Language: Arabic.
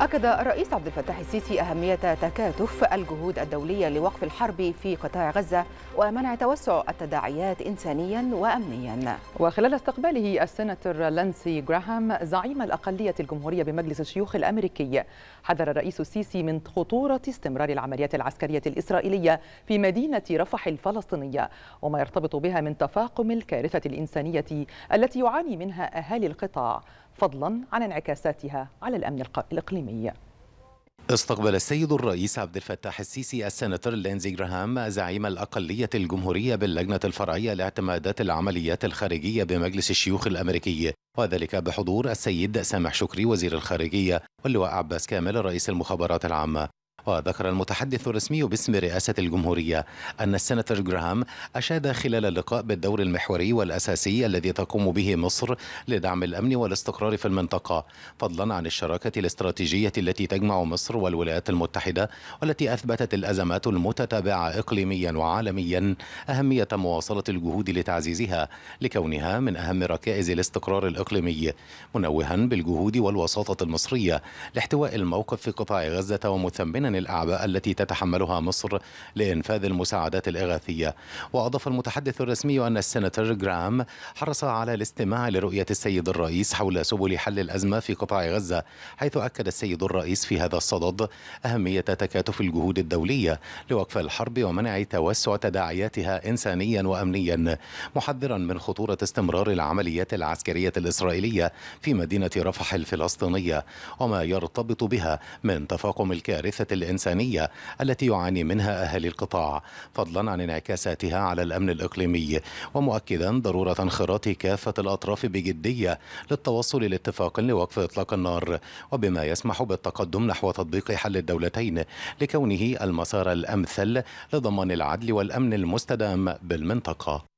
أكد الرئيس عبد الفتاح السيسي أهمية تكاتف الجهود الدولية لوقف الحرب في قطاع غزة ومنع توسع التداعيات إنسانيا وأمنيا وخلال استقباله السناتور لانسي جراهام زعيم الأقلية الجمهورية بمجلس الشيوخ الأمريكي حذر الرئيس السيسي من خطورة استمرار العمليات العسكرية الإسرائيلية في مدينة رفح الفلسطينية وما يرتبط بها من تفاقم الكارثة الإنسانية التي يعاني منها أهالي القطاع فضلا عن انعكاساتها على الأمن الإقليمي استقبل السيد الرئيس عبد الفتاح السيسي السناتور لينزي جراهام زعيم الأقلية الجمهورية باللجنة الفرعية لاعتمادات العمليات الخارجية بمجلس الشيوخ الأمريكي وذلك بحضور السيد سامح شكري وزير الخارجية واللواء عباس كامل رئيس المخابرات العامة وذكر المتحدث الرسمي باسم رئاسة الجمهورية أن السناتور جراهام أشاد خلال اللقاء بالدور المحوري والأساسي الذي تقوم به مصر لدعم الأمن والاستقرار في المنطقة فضلا عن الشراكة الاستراتيجية التي تجمع مصر والولايات المتحدة والتي أثبتت الأزمات المتتابعة إقليميا وعالميا أهمية مواصلة الجهود لتعزيزها لكونها من أهم ركائز الاستقرار الإقليمي منوها بالجهود والوساطة المصرية لاحتواء الموقف في قطاع غزة ومثمنة بمكانن الأعباء التي تتحملها مصر لإنفاذ المساعدات الإغاثية وأضاف المتحدث الرسمي أن السناتور جرام حرص على الاستماع لرؤية السيد الرئيس حول سبل حل الأزمة في قطاع غزة حيث أكد السيد الرئيس في هذا الصدد أهمية تكاتف الجهود الدولية لوقف الحرب ومنع توسع تداعياتها إنسانيا وأمنيا محذرا من خطورة استمرار العمليات العسكرية الإسرائيلية في مدينة رفح الفلسطينية وما يرتبط بها من تفاقم الكارثة الإنسانية التي يعاني منها أهالي القطاع فضلا عن انعكاساتها على الأمن الإقليمي ومؤكدا ضرورة انخراط كافة الأطراف بجدية للتوصل لاتفاق لوقف إطلاق النار وبما يسمح بالتقدم نحو تطبيق حل الدولتين لكونه المسار الأمثل لضمان العدل والأمن المستدام بالمنطقة